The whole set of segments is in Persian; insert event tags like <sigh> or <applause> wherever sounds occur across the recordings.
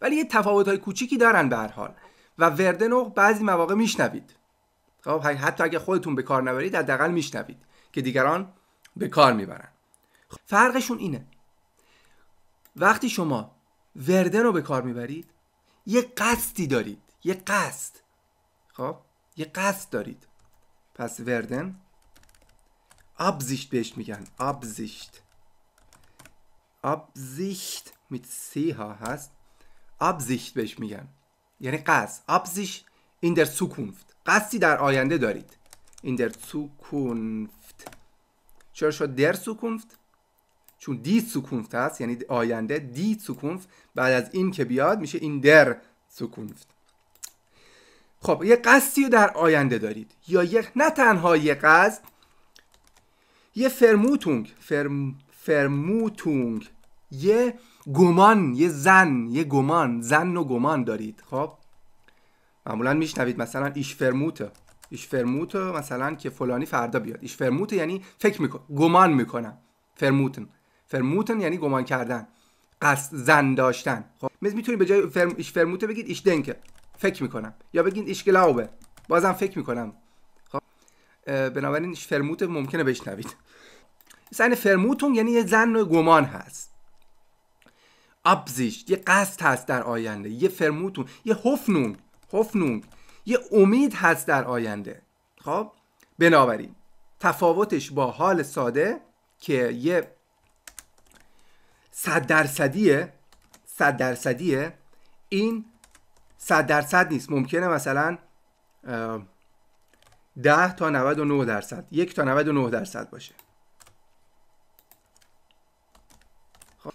ولی یه تفاوت های کوچیکی دارن به هر حال و وردنو بعضی مواقع میشنوید خب حتی اگه خودتون به کار نبرید حداقل میشنوید که دیگران به کار میبرن خب، فرقشون اینه وقتی شما وردن رو به کار میبرید یه قصدی دارید یه قصد خب یه قصد دارید پس وردن ابزیشت بهش میگن ابزیشت ابزیشت میت سی ها هست ابزیشت بهش میگن یعنی قصد ابزیش این در سکونفت قصدی در آینده دارید این در سکونفت چرا شد در سکونفت؟ چون دی سکونفت هست یعنی آینده دی سکونفت بعد از این که بیاد میشه این در سکونفت خب یه قصدی رو در آینده دارید یا یه نه تنها یه قصد یه فرموتونگ فرم... فرموتونگ یه گمان یه زن یه گمان زن و گمان دارید خب معمولا میشنوید مثلا ایش فرموته ایش فرموته مثلا که فلانی فردا بیاد ایش فرموته یعنی فکر میکن گمان میکنم فرموتن فرموتن یعنی گمان کردن قصد زن داشتن خب میتونید به جای فرم... ایش فرموته بگید ایش دنکه فکر میکنم یا بگید ایش گلاوبه بازم فکر میکنم خب بنابراین ایش فرموته ممکنه بشنوید زن فرموتون یعنی یه زن و گمان هست ابزیشت یه قصد هست در آینده یه فرموتون یه هفنونگ هفنونگ یه امید هست در آینده خب بنابراین تفاوتش با حال ساده که یه صد درصدیه صد درصدیه این صد درصد نیست ممکنه مثلا 10 تا 99 درصد یک تا 99 درصد باشه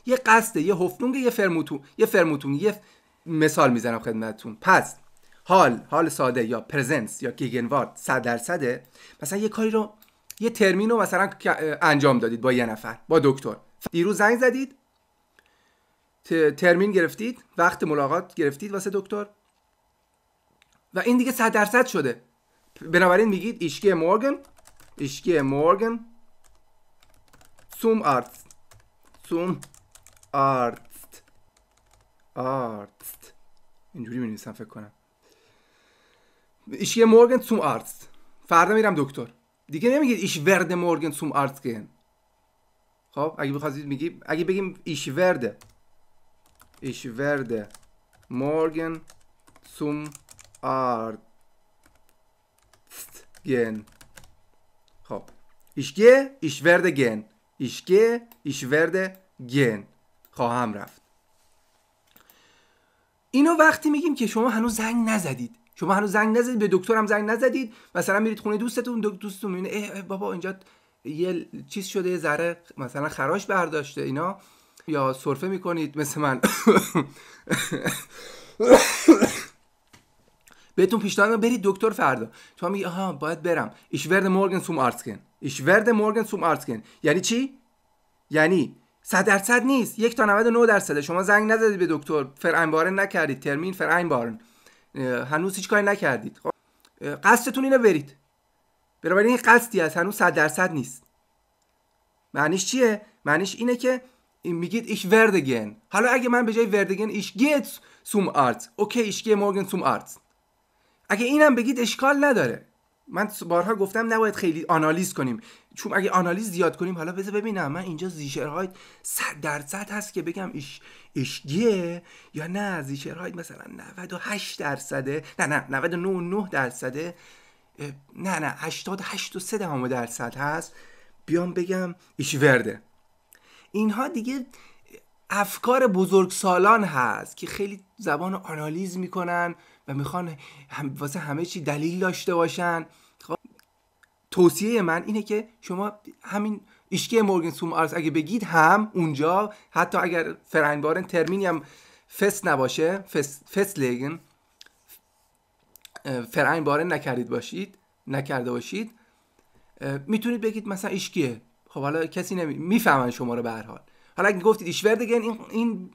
یه قصده یه هفتونگ یه فرموتون یه فرموتون یه مثال میزنم خدمتتون پس حال حال ساده یا پرزنس یا گیگنوارد 100 درصده مثلا یه کاری رو یه ترمین رو مثلا انجام دادید با یه نفر با دکتر دیروز زنگ زدید ترمین گرفتید وقت ملاقات گرفتید واسه دکتر و این دیگه صد درصد شده بنابراین میگید ایشکی مورگن ایشکی مورگن سوم آرت، سوم آرتست آرتست اینجوری می نویسم فکر کنم ایش یه مورگن توم آرتست فردا میرم دکتر دیگه نمیگید ایش ورد مورگن توم آرتست گن خب اگه بخواستید میگی اگه بگیم ایش ورده ایش ورده مورگن توم آرتست گن خب گه ایش ورده گن گه ایش ورده گن خواهم رفت اینو وقتی میگیم که شما هنوز زنگ نزدید شما هنوز زنگ نزدید به دکترم زنگ نزدید مثلا میرید خونه دوستتون دوستتون میبینه بابا اینجا یه چیز شده یه ذره مثلا خراش برداشته اینا یا سرفه میکنید مثل من <coughs> بهتون پیشنهاد برید دکتر فردا شما میگی آها باید برم ایشورد ورد مورگن سوم آرسکن ایش ورد مورگن سوم آرسکن یعنی چی یعنی 100 درصد نیست یک تا 99 درصده شما زنگ نزدید به دکتر فرانبار نکردید ترمین فرانبار هنوز هیچ کاری نکردید خب قصدتون اینه برید بنابراین این قصدی است هنوز 100 درصد نیست معنیش چیه معنیش اینه که این میگید ایش وردگن حالا اگه من به جای وردگن ایش گیت سوم آرت اوکی ایش گی مورگن سوم آرت اگه اینم بگید اشکال نداره من بارها گفتم نباید خیلی آنالیز کنیم چون اگه آنالیز زیاد کنیم حالا بذار ببینم من اینجا زیشرهایت صد درصد هست که بگم ایش اشگیه یا نه زیشرهایت مثلا 98 درصده نه نه 99 درصده نه نه 88 و 3 دهم درصد هست بیام بگم ایش ورده اینها دیگه افکار بزرگ سالان هست که خیلی زبان آنالیز میکنن و میخوان هم واسه همه چی دلیل داشته باشن توصیه من اینه که شما همین ایشکی مورگن آرس اگه بگید هم اونجا حتی اگر فرنبارن ترمینی هم فس نباشه فست لگن فرنگ بارن نکردید باشید نکرده باشید میتونید بگید مثلا ایشکیه خب حالا کسی نمی... میفهمن شما رو به هر حال حالا اگه گفتید ایشوردگن این این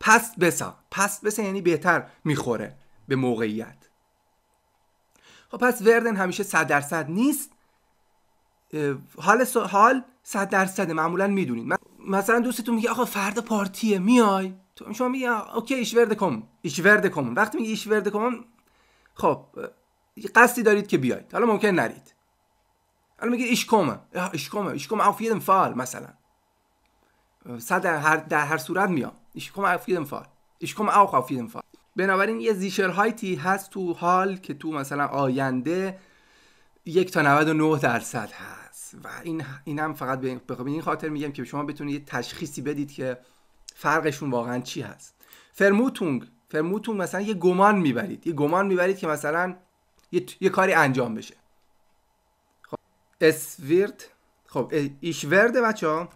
پست بسا پست بسا یعنی بهتر میخوره به موقعیت خب پس وردن همیشه 100 درصد نیست حال حال 100 درصد معمولا میدونید مثلا دوستتون میگه آقا فردا پارتیه میای تو شما میگی اوکی ایش ورد کم ایش ورد کم وقتی میگی ایش ورد کم خب قصدی دارید که بیاید حالا ممکن نرید حالا میگه ایش کمه ایش کمه ایش کمه فال مثلا صد در هر در هر صورت میام ایش کمه فال ایش کمه او عفیدم فال بنابراین یه زیشر هایتی هست تو حال که تو مثلا آینده یک تا 99 درصد هست و این هم فقط به این خاطر میگم که شما بتونید یه تشخیصی بدید که فرقشون واقعا چی هست فرموتونگ فرموتونگ مثلا یه گمان میبرید یه گمان میبرید که مثلا یه, کاری انجام بشه خب اسویرد خب ایشورده بچه ها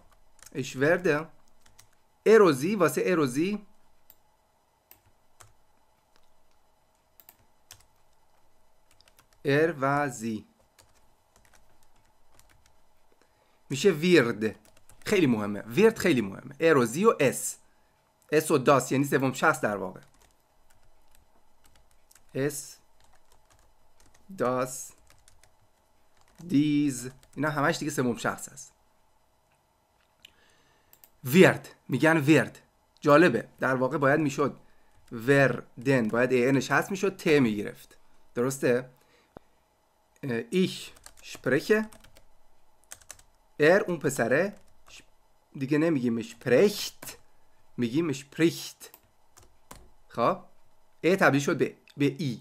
ایشورده اروزی واسه اروزی ار و زی میشه ویرد خیلی مهمه ویرد خیلی مهمه ار و زی و اس اس و داس یعنی سوم شخص در واقع اس داس دیز اینا همش دیگه سوم شخص هست ویرد میگن ویرد جالبه در واقع باید میشد دن باید ای انش هست میشد ت میگرفت درسته Äh, ich spreche er اون پسره دیگه نمیگیم sprecht میگیم spricht خب ا تبدیل شد به به ای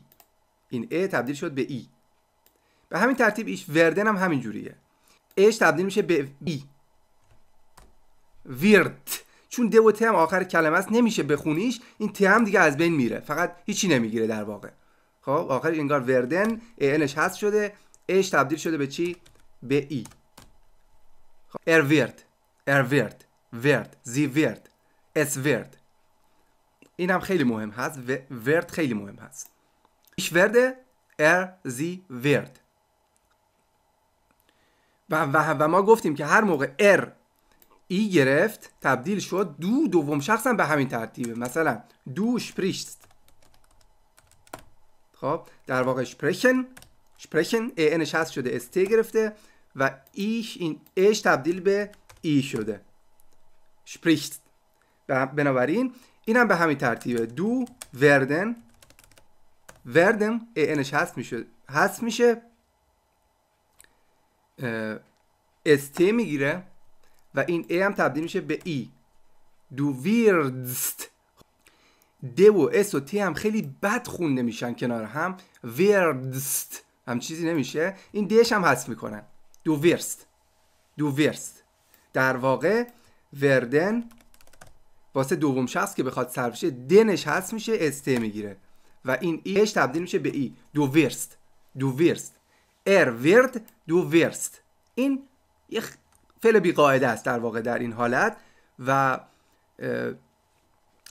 این ا تبدیل شد به ای به همین ترتیب ایش وردن هم همین جوریه ایش تبدیل میشه به ای ویرد چون د و ت هم آخر کلمه است نمیشه بخونیش این ت هم دیگه از بین میره فقط هیچی نمیگیره در واقع خب آخر انگار وردن انش هست شده اش تبدیل شده به چی به ای e. ار خب، ار ار ورد زی ورد اس ورد این هم خیلی مهم هست ورد خیلی مهم هست ایش ورده ار زی ورد و, و, و ما گفتیم که هر موقع ار ای e گرفت تبدیل شد دو دوم شخص به همین ترتیبه مثلا دو شپریشت خب در واقع شپرشن شپرشن ای هست شده ST گرفته و ایش این اش تبدیل به ای e شده شپریشت بنابراین این هم به همین ترتیبه دو وردن وردن ای هست میشه هست میشه ST میگیره و این A هم تبدیل میشه به ای دو ویردست د و اس و تی هم خیلی بد خونده میشن کنار هم ویردست هم چیزی نمیشه این دش هم حذف میکنن دو ویرست دو ورست در واقع وردن واسه دوم شخص که بخواد صرف شه دنش حذف میشه است میگیره و این e ایش تبدیل میشه به ای e. دو ویرست دو ورست ار ورد دو ویرست این یه فعل بی قاعده است در واقع در این حالت و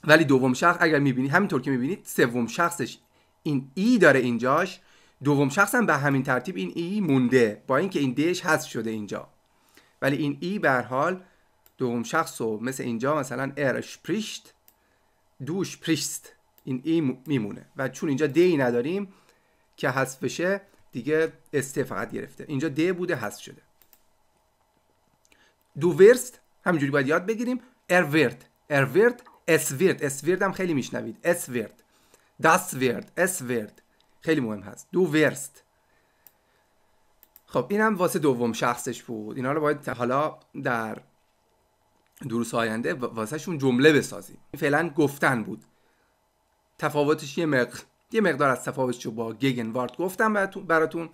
ولی دوم شخص اگر میبینی همینطور که میبینید سوم شخصش این ای داره اینجاش دوم شخص هم به همین ترتیب این ای مونده با اینکه این دش حذف شده اینجا ولی این ای به حال دوم شخص و مثل اینجا مثلا ارش پریشت دوش پریشت این ای میمونه و چون اینجا دی نداریم که حذف بشه دیگه است فقط گرفته اینجا د بوده حذف شده دو ورست همینجوری باید یاد بگیریم ار اس ورد هم خیلی میشنوید ورد داس ورد اسورد خیلی مهم هست دو ورست خب این هم واسه دوم شخصش بود اینا رو باید حالا در دروس آینده واسه شون جمله بسازیم فعلا گفتن بود تفاوتش یه مقدار یه مقدار از تفاوتش رو با گگن وارد گفتم براتون براتون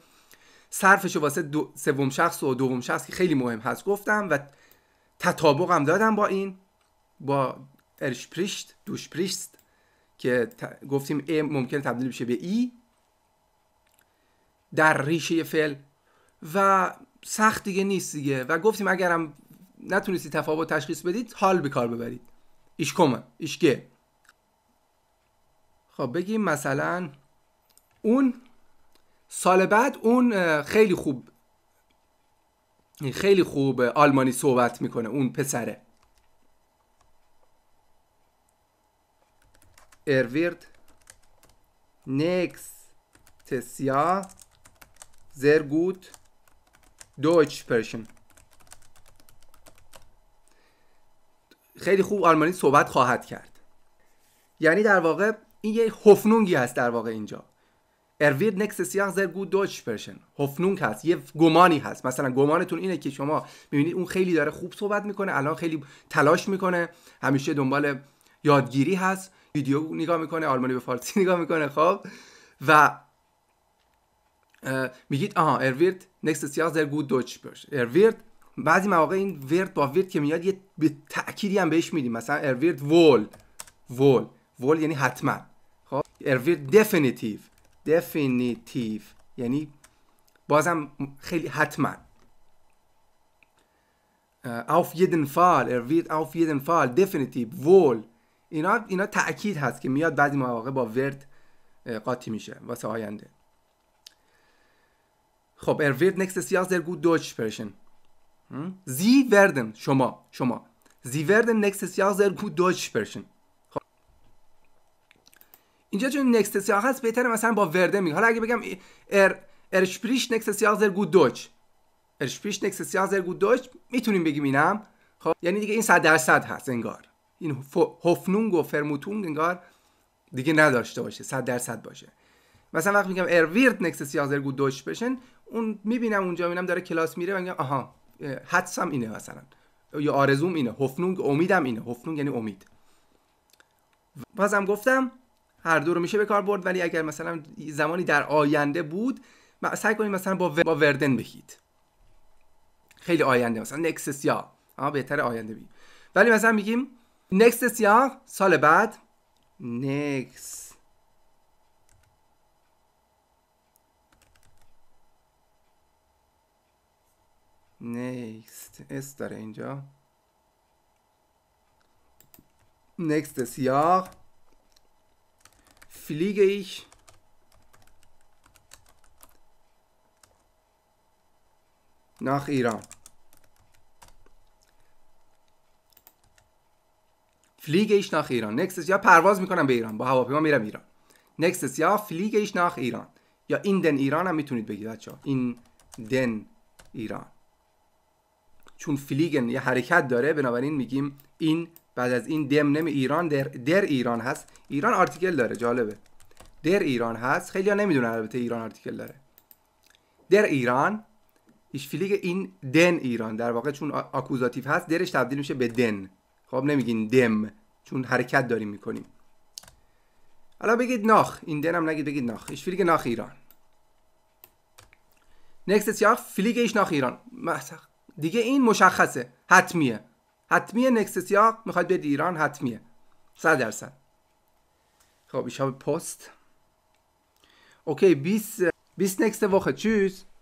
صرفش رو واسه دو... سوم شخص و دوم شخص که خیلی مهم هست گفتم و تطابقم دادم با این با ارشپریشت دوشپریشت که گفتیم ای ممکن تبدیل بشه به ای e، در ریشه فعل و سخت دیگه نیست دیگه و گفتیم اگرم نتونستی تفاوت تشخیص بدید حال به کار ببرید ایش ایشگه خب بگیم مثلا اون سال بعد اون خیلی خوب خیلی خوب آلمانی صحبت میکنه اون پسره er nächstes Jahr sehr gut Deutsch sprechen. خیلی خوب آلمانی صحبت خواهد کرد. یعنی در واقع این یه هفنونگی هست در واقع اینجا. ارویر نکس یاغ زر گود دوچ پرشن هفنونگ هست یه گمانی هست مثلا گمانتون اینه که شما میبینید اون خیلی داره خوب صحبت میکنه الان خیلی تلاش میکنه همیشه دنبال یادگیری هست ویدیو نگاه میکنه آلمانی به فارسی <laughs> نگاه میکنه خب و میگید آها ارویرد نکست سیاه در گود دوچ ار ارویرد بعضی مواقع این ورد با ورد که میاد یه به تأکیدی هم بهش میدیم مثلا ارویرد وول وول وول یعنی حتما خب ارویرد دفنیتیف دفینیتیو یعنی بازم خیلی حتما auf jeden Fall er wird auf jeden Fall definitiv wohl اینا اینا تاکید هست که میاد بعضی مواقع با ورد قاطی میشه واسه آینده خب ار ورد نکست سیا پرشن زی وردن شما شما زی وردن نکست سیا زر پرشن خب. اینجا چون نکست سیا هست بهتر مثلا با ورد میگه حالا اگه بگم ار ار شپریش نکست سیا زر ار شپریش نکست سیا زر میتونیم بگیم اینم خب یعنی دیگه این صد درصد هست انگار این هفنونگ و فرموتونگ انگار دیگه نداشته باشه صد درصد باشه مثلا وقتی میگم ارویرد نکس سیازر گود دوش بشن اون میبینم اونجا میبینم داره کلاس میره و میگم آها حدسم اینه مثلا یا آرزوم اینه هفنونگ امیدم اینه هفنونگ یعنی امید بازم گفتم هر دو رو میشه به کار برد ولی اگر مثلا زمانی در آینده بود سعی کنید مثلا با, با وردن بگید خیلی آینده مثلا نکسس یا بهتر آینده بگیم ولی مثلا میگیم نکست سیاه سال بعد نکس نکست اس داره اینجا نکست سیاه فلیگه ایش ناخ ایران فلیگ ایش ناخ ایران یا پرواز میکنم به ایران با هواپیما میرم ایران نکست یا فلیگ ایش ناخ ایران یا این دن ایران هم میتونید بگید بچه این دن ایران چون فلیگن یه حرکت داره بنابراین میگیم این بعد از این دم نمی ایران در, در ایران هست ایران آرتیکل داره جالبه در ایران هست خیلی ها نمیدونن البته ایران آرتیکل داره در ایران ایش فلیگ این دن ایران در واقع چون آکوزاتیو هست درش تبدیل میشه به دن خب نمیگین دم چون حرکت داریم میکنیم حالا بگید ناخ این دنم نگید بگید ناخ ایش فلیگ ناخ ایران نکست سیاق فلیگ ایش ناخ ایران دیگه این مشخصه حتمیه حتمیه نکست سیاق میخواد برید ایران حتمیه صد درصد خب ایش پست اوکی بیس بیس نکست وقت چیز